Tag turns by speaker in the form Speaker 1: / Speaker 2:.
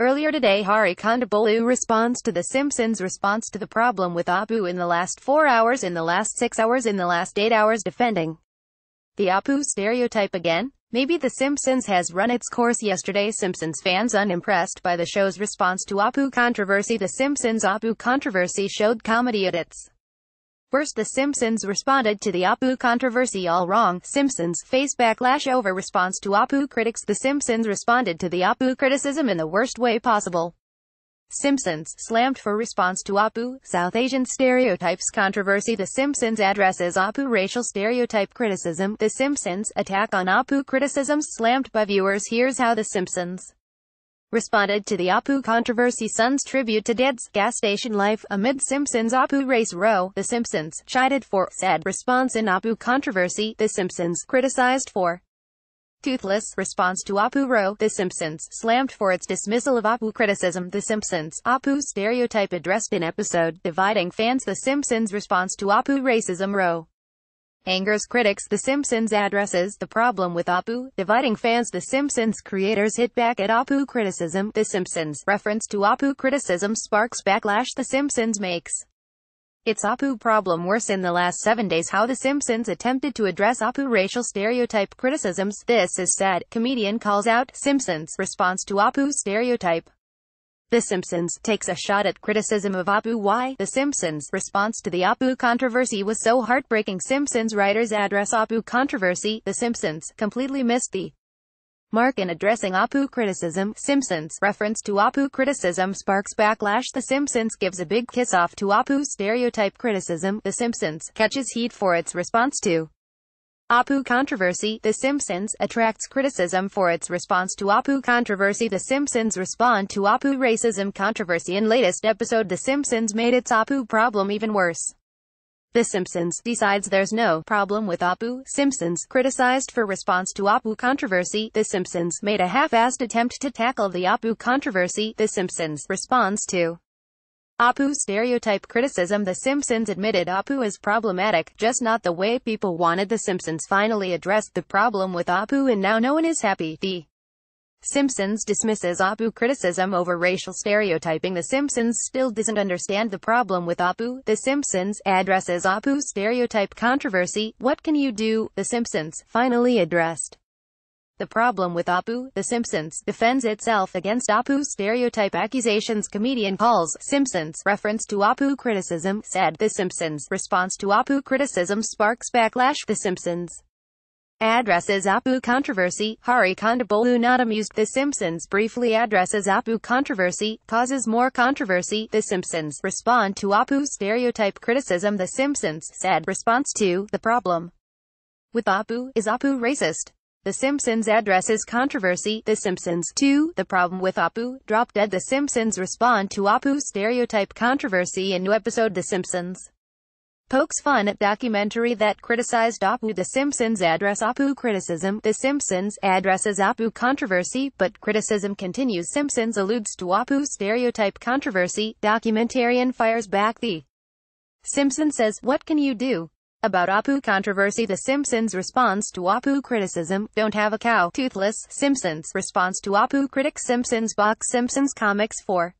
Speaker 1: Earlier today Hari Kondabolu responds to The Simpsons' response to the problem with Apu in the last 4 hours in the last 6 hours in the last 8 hours defending the Apu stereotype again? Maybe The Simpsons has run its course yesterday Simpsons fans unimpressed by the show's response to Apu controversy The Simpsons Apu controversy showed comedy at its First The Simpsons responded to the Apu controversy all wrong. Simpsons face backlash over response to Apu critics The Simpsons responded to the Apu criticism in the worst way possible. Simpsons slammed for response to Apu, South Asian stereotypes controversy The Simpsons addresses Apu racial stereotype criticism The Simpsons attack on Apu criticisms slammed by viewers Here's how The Simpsons responded to the Apu controversy Sun's tribute to Dad's gas station life amid Simpsons Apu race row. The Simpsons chided for said response in Apu controversy. The Simpsons criticized for toothless response to Apu row. The Simpsons slammed for its dismissal of Apu criticism. The Simpsons Apu stereotype addressed in episode dividing fans. The Simpsons response to Apu racism row. Angers critics The Simpsons addresses the problem with Apu, dividing fans The Simpsons creators hit back at Apu criticism The Simpsons reference to Apu criticism sparks backlash The Simpsons makes its Apu problem worse in the last seven days how The Simpsons attempted to address Apu racial stereotype criticisms. This is said. Comedian calls out Simpsons response to Apu stereotype. The Simpsons takes a shot at criticism of Apu Why? The Simpsons' response to the Apu controversy was so heartbreaking Simpsons writers address Apu controversy, The Simpsons, completely missed the mark in addressing Apu criticism, Simpsons' reference to Apu criticism sparks backlash The Simpsons gives a big kiss-off to Apu stereotype criticism, The Simpsons catches heat for its response to Apu controversy The Simpsons attracts criticism for its response to Apu controversy The Simpsons respond to Apu racism controversy in latest episode The Simpsons made its Apu problem even worse. The Simpsons decides there's no problem with Apu. Simpsons criticized for response to Apu controversy. The Simpsons made a half-assed attempt to tackle the Apu controversy. The Simpsons responds to Apu stereotype criticism The Simpsons admitted Apu is problematic, just not the way people wanted The Simpsons finally addressed the problem with Apu and now no one is happy. The Simpsons dismisses Apu criticism over racial stereotyping The Simpsons still doesn't understand the problem with Apu. The Simpsons addresses Apu stereotype controversy. What can you do? The Simpsons finally addressed the problem with Apu, The Simpsons, defends itself against Apu's stereotype accusations comedian calls Simpsons reference to Apu criticism, said The Simpsons response to Apu criticism sparks backlash The Simpsons addresses Apu controversy, Hari Kondabolu not amused The Simpsons briefly addresses Apu controversy, causes more controversy, The Simpsons respond to Apu stereotype criticism The Simpsons said response to, the problem with Apu, is Apu racist? The Simpsons addresses controversy, The Simpsons 2, The Problem with Apu, Drop Dead The Simpsons respond to Apu stereotype controversy in new episode The Simpsons. Pokes fun at documentary that criticized Apu The Simpsons address Apu criticism The Simpsons addresses Apu controversy, but criticism continues Simpsons alludes to Apu stereotype controversy, documentarian fires back the Simpson says, what can you do? About Apu controversy The Simpsons' response to Apu criticism, Don't Have a Cow, Toothless, Simpsons, response to Apu critics Simpsons box Simpsons comics 4.